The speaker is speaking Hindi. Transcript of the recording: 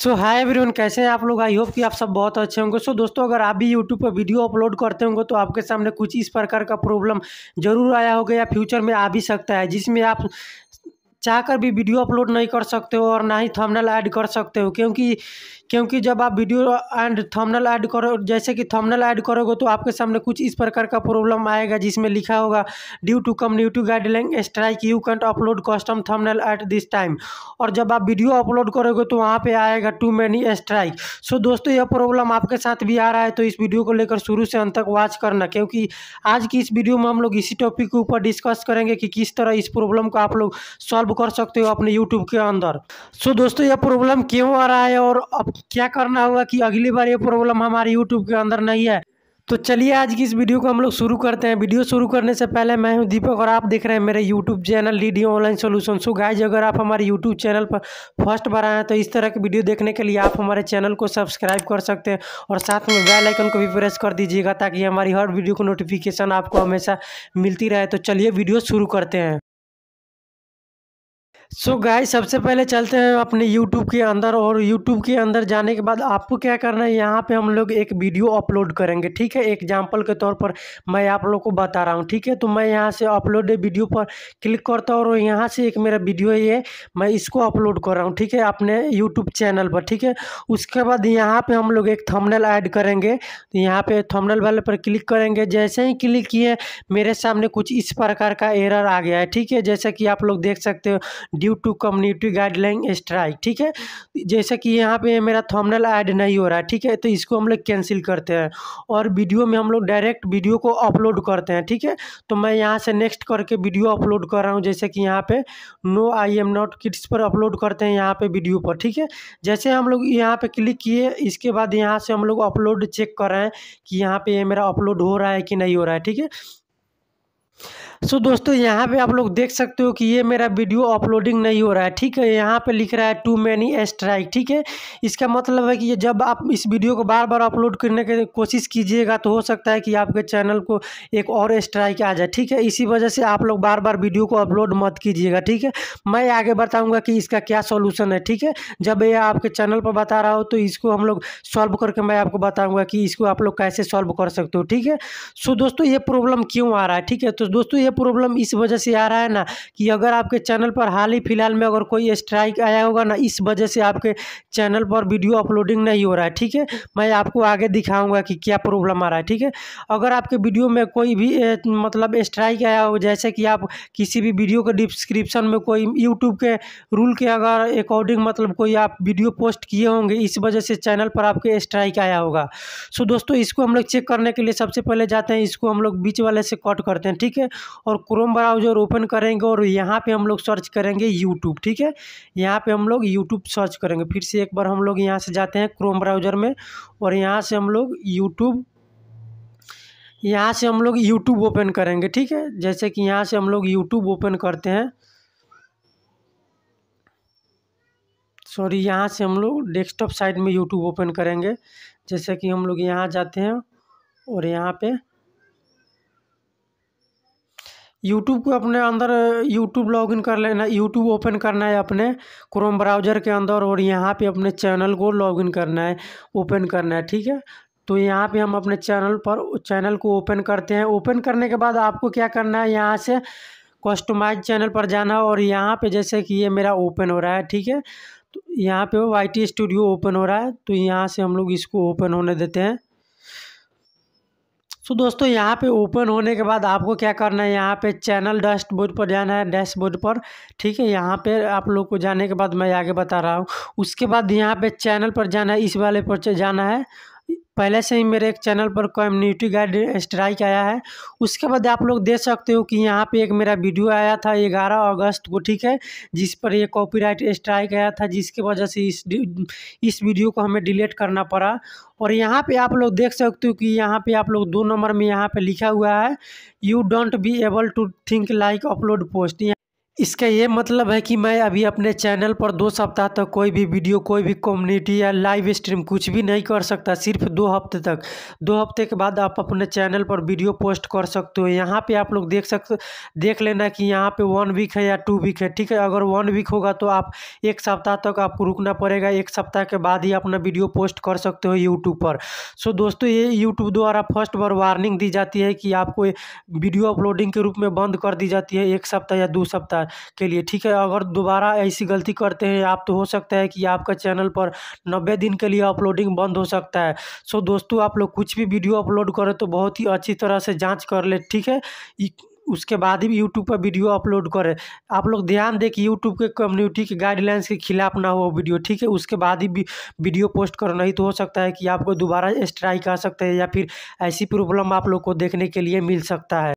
सो हाय एवरीवन कैसे हैं आप लोग आई होप कि आप सब बहुत अच्छे होंगे सो so, दोस्तों अगर आप भी यूट्यूब पर वीडियो अपलोड करते होंगे तो आपके सामने कुछ इस प्रकार का प्रॉब्लम जरूर आया होगा या फ्यूचर में आ भी सकता है जिसमें आप चाहकर भी वीडियो अपलोड नहीं कर सकते हो और ना ही थंबनेल ऐड कर सकते हो क्योंकि क्योंकि जब आप वीडियो एंड थंबनेल ऐड करो जैसे कि थंबनेल ऐड करोगे तो आपके सामने कुछ इस प्रकार का प्रॉब्लम आएगा जिसमें लिखा होगा due to community guideline strike you can't upload custom thumbnail at this time और जब आप वीडियो अपलोड करोगे तो वहाँ पर आएगा टू मैनी स्ट्राइक सो दोस्तों यह प्रॉब्लम आपके साथ भी आ रहा है तो इस वीडियो को लेकर शुरू से अंत तक वॉच करना क्योंकि आज की इस वीडियो में हम लोग इसी टॉपिक के ऊपर डिस्कस करेंगे कि किस तरह इस प्रॉब्लम को आप लोग सॉल्व कर सकते हो अपने यूट्यूब के अंदर सो so, दोस्तों यह प्रॉब्लम क्यों आ रहा है और अब क्या करना होगा कि अगली बार ये प्रॉब्लम हमारे यूट्यूब के अंदर नहीं है तो चलिए आज की इस वीडियो को हम लोग शुरू करते हैं वीडियो शुरू करने से पहले मैं हूं दीपक और आप देख रहे हैं मेरे YouTube channel D D online solution so guys अगर आप हमारे यूट्यूब चैनल पर फर्स्ट बार आए हैं तो इस तरह की वीडियो देखने के लिए आप हमारे चैनल को सब्सक्राइब कर सकते हैं और साथ में बेल आइकन को भी प्रेस कर दीजिएगा ताकि हमारी हर वीडियो को नोटिफिकेशन आपको हमेशा मिलती रहे तो चलिए वीडियो शुरू करते हैं सो so गाय सबसे पहले चलते हैं अपने यूट्यूब के अंदर और यूट्यूब के अंदर जाने के बाद आपको क्या करना है यहाँ पे हम लोग एक वीडियो अपलोड करेंगे ठीक है एग्जाम्पल के तौर पर मैं आप लोग को बता रहा हूँ ठीक है तो मैं यहाँ से अपलोड वीडियो पर क्लिक करता हूँ और यहाँ से एक मेरा वीडियो है ये मैं इसको अपलोड कर रहा हूँ ठीक है अपने यूट्यूब चैनल पर ठीक है उसके बाद यहाँ पर हम लोग एक थमनल ऐड करेंगे तो यहाँ पर थमनल वाले पर क्लिक करेंगे जैसे ही क्लिक किए मेरे सामने कुछ इस प्रकार का एरर आ गया है ठीक है जैसा कि आप लोग देख सकते हो due to community guideline strike ठीक है जैसे कि यहाँ पे मेरा थंबनेल ऐड नहीं हो रहा है ठीक है तो इसको हम लोग कैंसिल करते हैं और वीडियो में हम लोग डायरेक्ट वीडियो को अपलोड करते हैं ठीक है तो मैं यहाँ से नेक्स्ट करके वीडियो अपलोड कर रहा हूँ जैसे कि यहाँ पे no I am not kids पर अपलोड करते हैं यहाँ पे वीडियो पर ठीक है जैसे हम लोग यहाँ पे क्लिक किए इसके बाद यहाँ से हम लोग अपलोड चेक कर रहे हैं कि यहाँ पे ये मेरा अपलोड हो रहा है कि नहीं हो रहा है ठीक है सो so, दोस्तों यहाँ पे आप लोग देख सकते हो कि ये मेरा वीडियो अपलोडिंग नहीं हो रहा है ठीक है यहाँ पे लिख रहा है टू मैनी स्ट्राइक ठीक है इसका मतलब है कि जब आप इस वीडियो को बार बार अपलोड करने की कोशिश कीजिएगा तो हो सकता है कि आपके चैनल को एक और स्ट्राइक आ जाए ठीक है इसी वजह से आप लोग बार बार वीडियो को अपलोड मत कीजिएगा ठीक है मैं आगे बताऊँगा कि इसका क्या सोल्यूशन है ठीक है जब ये आपके चैनल पर बता रहा हो तो इसको हम लोग सॉल्व करके मैं आपको बताऊँगा कि इसको आप लोग कैसे सॉल्व कर सकते हो ठीक है सो दोस्तों ये प्रॉब्लम क्यों आ रहा है ठीक है तो दोस्तों ये प्रॉब्लम इस वजह से आ रहा है ना कि अगर आपके चैनल पर हाल ही फिलहाल में अगर कोई स्ट्राइक आया होगा ना इस वजह से आपके चैनल पर वीडियो अपलोडिंग नहीं हो रहा है ठीक है मैं आपको आगे दिखाऊंगा कि क्या प्रॉब्लम आ रहा है ठीक है अगर आपके वीडियो में कोई भी ए, मतलब स्ट्राइक आया हो जैसे कि आप किसी भी वीडियो के डिस्क्रिप्शन में कोई यूट्यूब के रूल के अगर अकॉर्डिंग मतलब कोई आप वीडियो पोस्ट किए होंगे इस वजह से चैनल पर आपके स्ट्राइक आया होगा सो दोस्तों इसको हम लोग चेक करने के लिए सबसे पहले जाते हैं इसको हम लोग बीच वाले से कट करते हैं ठीक है और क्रोम ब्राउज़र ओपन करेंगे और यहाँ पे हम लोग सर्च करेंगे यूट्यूब ठीक है यहाँ पे हम लोग यूट्यूब सर्च करेंगे फिर से एक बार हम लोग यहाँ से जाते हैं क्रोम ब्राउज़र में और यहाँ से हम लोग यूट्यूब यहाँ से हम लोग यूट्यूब ओपन करेंगे ठीक है जैसे कि यहाँ से हम लोग यूट्यूब ओपन करते हैं सॉरी यहाँ से हम लोग डेस्कटॉप साइड में यूट्यूब ओपन करेंगे जैसे कि हम लोग यहाँ जाते हैं और यहाँ पे यूट्यूब को अपने अंदर यूट्यूब लॉगिन कर लेना यूट्यूब ओपन करना है अपने क्रोम ब्राउज़र के अंदर और यहाँ पे अपने चैनल को लॉगिन करना है ओपन करना है ठीक है तो यहाँ पे हम अपने चैनल पर चैनल को ओपन करते हैं ओपन करने के बाद आपको क्या करना है यहाँ से कस्टमाइज चैनल पर जाना और यहाँ पर जैसे कि ये मेरा ओपन हो रहा है ठीक है तो यहाँ पर वाई टी स्टूडियो ओपन हो रहा है तो यहाँ से हम लोग इसको ओपन होने देते हैं सो दोस्तों यहाँ पे ओपन होने के बाद आपको क्या करना है यहाँ पे चैनल डैशबोर्ड पर जाना है डैशबोर्ड पर ठीक है यहाँ पे आप लोग को जाने के बाद मैं आगे बता रहा हूँ उसके बाद यहाँ पे चैनल पर जाना है इस वाले पर जाना है पहले से ही मेरे एक चैनल पर कम्युनिटी गाइड स्ट्राइक आया है उसके बाद आप लोग देख सकते हो कि यहाँ पे एक मेरा वीडियो आया था ग्यारह अगस्त को ठीक है जिस पर ये कॉपीराइट स्ट्राइक आया था जिसके वजह से इस इस वीडियो को हमें डिलीट करना पड़ा और यहाँ पे आप लोग देख सकते हो कि यहाँ पे आप लोग दो नंबर में यहाँ पर लिखा हुआ है you don't be able to think like upload post इसका ये मतलब है कि मैं अभी अपने चैनल पर दो सप्ताह तक कोई भी वीडियो कोई भी कम्युनिटी या लाइव स्ट्रीम कुछ भी नहीं कर सकता सिर्फ दो हफ्ते तक दो हफ्ते के बाद आप अपने चैनल पर वीडियो पोस्ट कर सकते हो यहाँ पे आप लोग देख सकते देख लेना कि यहाँ पे वन वीक है या टू वीक है ठीक है अगर वन वीक होगा तो आप एक सप्ताह तक आपको रुकना पड़ेगा एक सप्ताह के बाद ही अपना वीडियो पोस्ट कर सकते हो यूट्यूब पर सो दोस्तों ये यूट्यूब द्वारा फर्स्ट बार वार्निंग दी जाती है कि आपको वीडियो अपलोडिंग के रूप में बंद कर दी जाती है एक सप्ताह या दो सप्ताह सुरक्षा के लिए ठीक है अगर दोबारा ऐसी गलती करते हैं आप तो हो सकता है कि आपका चैनल पर नब्बे दिन के लिए अपलोडिंग बंद हो सकता है सो दोस्तों आप लोग कुछ भी वीडियो अपलोड करें तो बहुत ही अच्छी तरह से जाँच कर ले ठीक है उसके बाद ही यूट्यूब पर वीडियो अपलोड करें आप लोग ध्यान दें कि यूट्यूब के कम्युनिटी के गाइडलाइंस के खिलाफ ना हो वीडियो ठीक है उसके बाद ही भी वीडियो पोस्ट करो नहीं तो हो सकता है कि आपको दोबारा स्ट्राइक आ सकता है या फिर ऐसी प्रॉब्लम आप लोग को देखने के लिए मिल सकता है